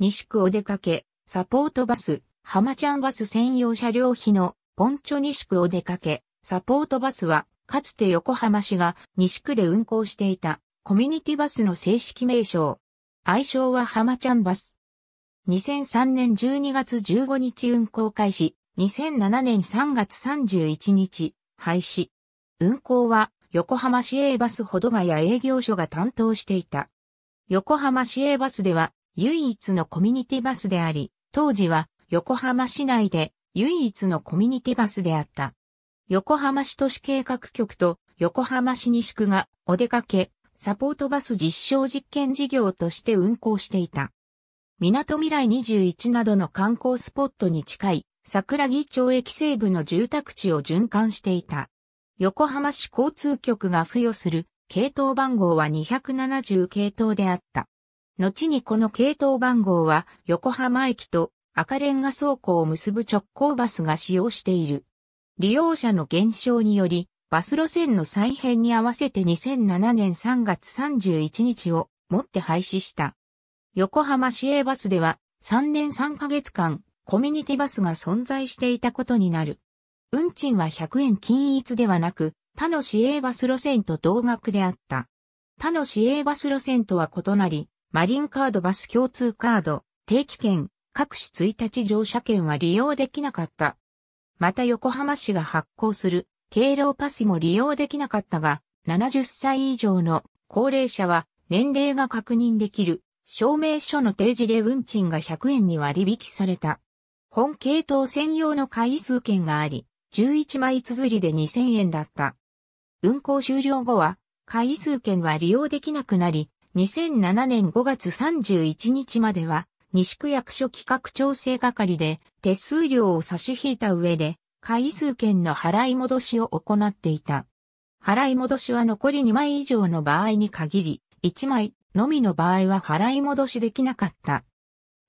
西区お出かけ、サポートバス、浜ちゃんバス専用車両費のポンチョ西区お出かけ、サポートバスは、かつて横浜市が西区で運行していたコミュニティバスの正式名称。愛称は浜ちゃんバス。2003年12月15日運行開始、2007年3月31日、廃止。運行は横浜市営バスほどがや営業所が担当していた。横浜市営バスでは唯一のコミュニティバスであり、当時は横浜市内で唯一のコミュニティバスであった。横浜市都市計画局と横浜市西区がお出かけ、サポートバス実証実験事業として運行していた。港未来21などの観光スポットに近い桜木町駅西部の住宅地を循環していた。横浜市交通局が付与する系統番号は270系統であった。後にこの系統番号は横浜駅と赤レンガ倉庫を結ぶ直行バスが使用している。利用者の減少により、バス路線の再編に合わせて2007年3月31日をもって廃止した。横浜市営バスでは3年3ヶ月間コミュニティバスが存在していたことになる。運賃は100円均一ではなく他の市営バス路線と同額であった。他の市営バス路線とは異なり、マリンカードバス共通カード、定期券、各種1日乗車券は利用できなかった。また横浜市が発行する敬老パスも利用できなかったが、70歳以上の高齢者は年齢が確認できる証明書の提示で運賃が100円に割引された。本系統専用の回数券があり、11枚綴りで2000円だった。運行終了後は、回数券は利用できなくなり、2007年5月31日までは、西区役所企画調整係で手数料を差し引いた上で、回数券の払い戻しを行っていた。払い戻しは残り2枚以上の場合に限り、1枚のみの場合は払い戻しできなかった。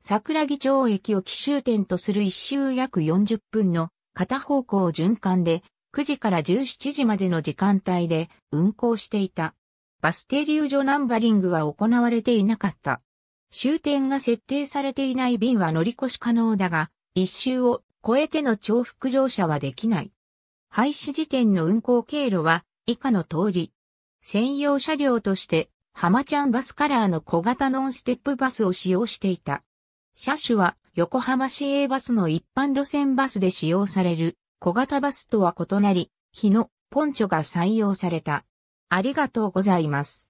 桜木町駅を奇襲点とする一周約40分の片方向循環で9時から17時までの時間帯で運行していた。バス停留所ナンバリングは行われていなかった。終点が設定されていない便は乗り越し可能だが、一周を超えての重複乗車はできない。廃止時点の運行経路は以下の通り。専用車両として浜ちゃんバスカラーの小型ノンステップバスを使用していた。車種は横浜市営バスの一般路線バスで使用される小型バスとは異なり、日のポンチョが採用された。ありがとうございます。